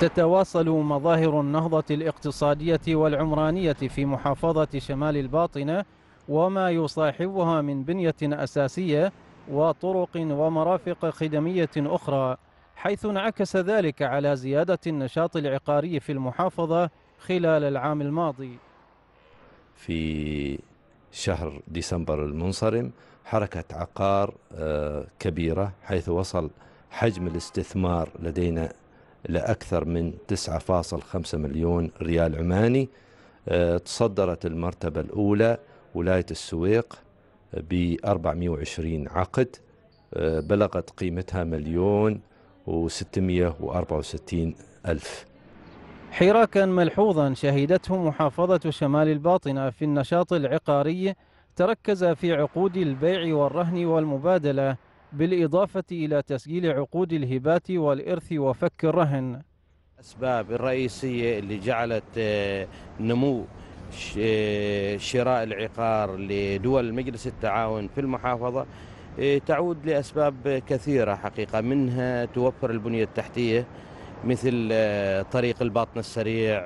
تتواصل مظاهر النهضة الاقتصادية والعمرانية في محافظة شمال الباطنة وما يصاحبها من بنية أساسية وطرق ومرافق خدمية أخرى حيث انعكس ذلك على زيادة النشاط العقاري في المحافظة خلال العام الماضي في شهر ديسمبر المنصرم حركة عقار آه، كبيرة حيث وصل حجم الاستثمار لدينا لأكثر من 9.5 مليون ريال عماني آه، تصدرت المرتبة الأولى ولاية السويق ب 420 عقد آه، بلغت قيمتها مليون و664 ألف حراكا ملحوظا شهدته محافظة شمال الباطنة في النشاط العقاري تركز في عقود البيع والرهن والمبادلة بالإضافة إلى تسجيل عقود الهبات والإرث وفك الرهن الأسباب الرئيسية اللي جعلت آه، نمو آه، شراء العقار لدول مجلس التعاون في المحافظة آه، تعود لأسباب كثيرة حقيقة منها توفر البنية التحتية مثل طريق الباطن السريع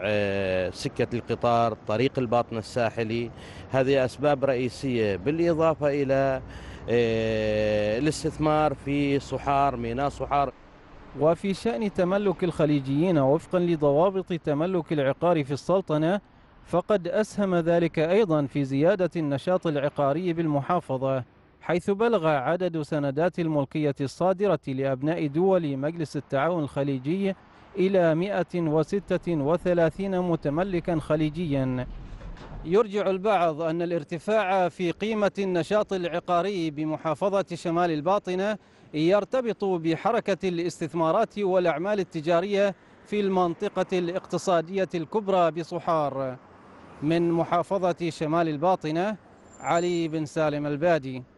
سكة القطار طريق الباطن الساحلي هذه أسباب رئيسية بالإضافة إلى آه، الاستثمار في صحار ميناء صحار وفي شأن تملك الخليجيين وفقا لضوابط تملك العقار في السلطنة فقد أسهم ذلك أيضا في زيادة النشاط العقاري بالمحافظة حيث بلغ عدد سندات الملكية الصادرة لأبناء دول مجلس التعاون الخليجي إلى 136 متملكا خليجيا يرجع البعض أن الارتفاع في قيمة النشاط العقاري بمحافظة شمال الباطنة يرتبط بحركة الاستثمارات والأعمال التجارية في المنطقة الاقتصادية الكبرى بصحار من محافظة شمال الباطنة علي بن سالم البادي